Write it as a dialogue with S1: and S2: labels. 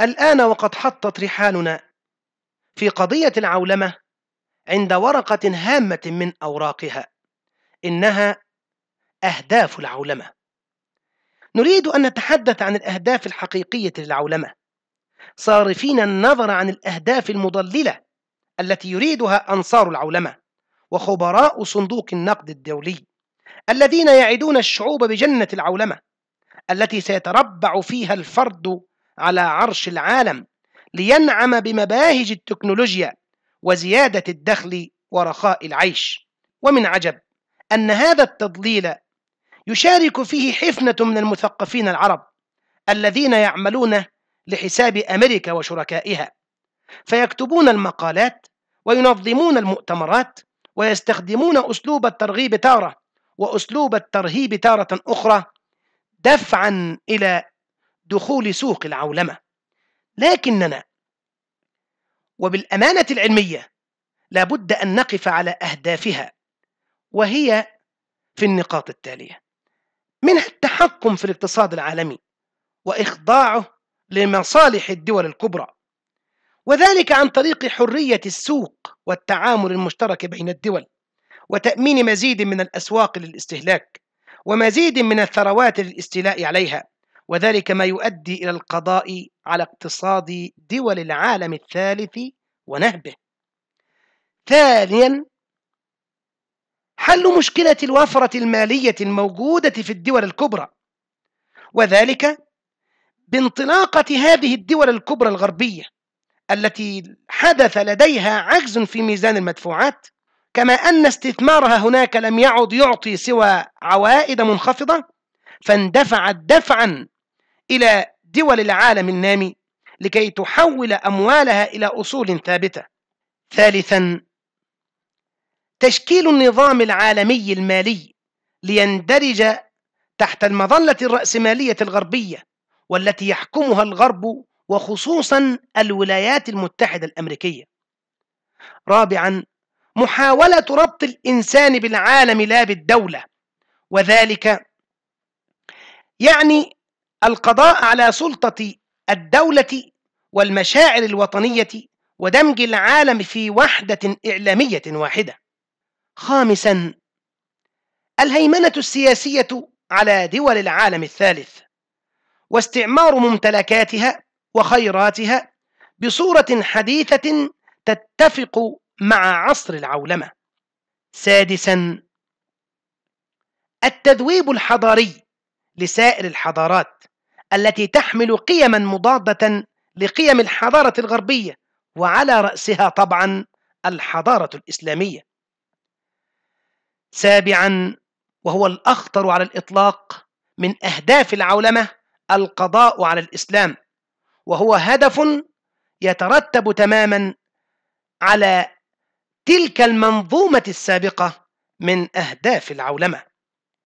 S1: الآن وقد حطت رحالنا في قضية العولمة عند ورقة هامة من أوراقها إنها أهداف العولمة نريد أن نتحدث عن الأهداف الحقيقية للعولمة صارفين النظر عن الأهداف المضللة التي يريدها أنصار العولمة وخبراء صندوق النقد الدولي الذين يعدون الشعوب بجنة العولمة التي سيتربع فيها الفرد على عرش العالم لينعم بمباهج التكنولوجيا وزيادة الدخل ورخاء العيش ومن عجب أن هذا التضليل يشارك فيه حفنة من المثقفين العرب الذين يعملون لحساب أمريكا وشركائها فيكتبون المقالات وينظمون المؤتمرات ويستخدمون أسلوب الترغيب تارة وأسلوب الترهيب تارة أخرى دفعا إلى دخول سوق العولمة لكننا وبالأمانة العلمية لابد أن نقف على أهدافها وهي في النقاط التالية منها التحكم في الاقتصاد العالمي وإخضاعه لمصالح الدول الكبرى وذلك عن طريق حرية السوق والتعامل المشترك بين الدول وتأمين مزيد من الأسواق للاستهلاك ومزيد من الثروات للاستيلاء عليها وذلك ما يؤدي إلى القضاء على اقتصاد دول العالم الثالث ونهبه ثانيا حل مشكلة الوفرة المالية الموجودة في الدول الكبرى وذلك بانطلاقة هذه الدول الكبرى الغربية التي حدث لديها عجز في ميزان المدفوعات كما أن استثمارها هناك لم يعد يعطي سوى عوائد منخفضة فاندفعت دفعا إلى دول العالم النامي لكي تحول أموالها إلى أصول ثابتة ثالثا تشكيل النظام العالمي المالي ليندرج تحت المظلة الرأسمالية الغربية والتي يحكمها الغرب وخصوصا الولايات المتحدة الأمريكية رابعا محاولة ربط الإنسان بالعالم لا بالدولة وذلك يعني القضاء على سلطة الدولة والمشاعر الوطنية ودمج العالم في وحدة إعلامية واحدة. خامسا الهيمنة السياسية على دول العالم الثالث واستعمار ممتلكاتها وخيراتها بصورة حديثة تتفق مع عصر العولمة. سادسا التذويب الحضاري لسائر الحضارات التي تحمل قيما مضادة لقيم الحضارة الغربية وعلى رأسها طبعا الحضارة الإسلامية. سابعا وهو الأخطر على الإطلاق من أهداف العولمة القضاء على الإسلام وهو هدف يترتب تماما على تلك المنظومة السابقة من أهداف العولمة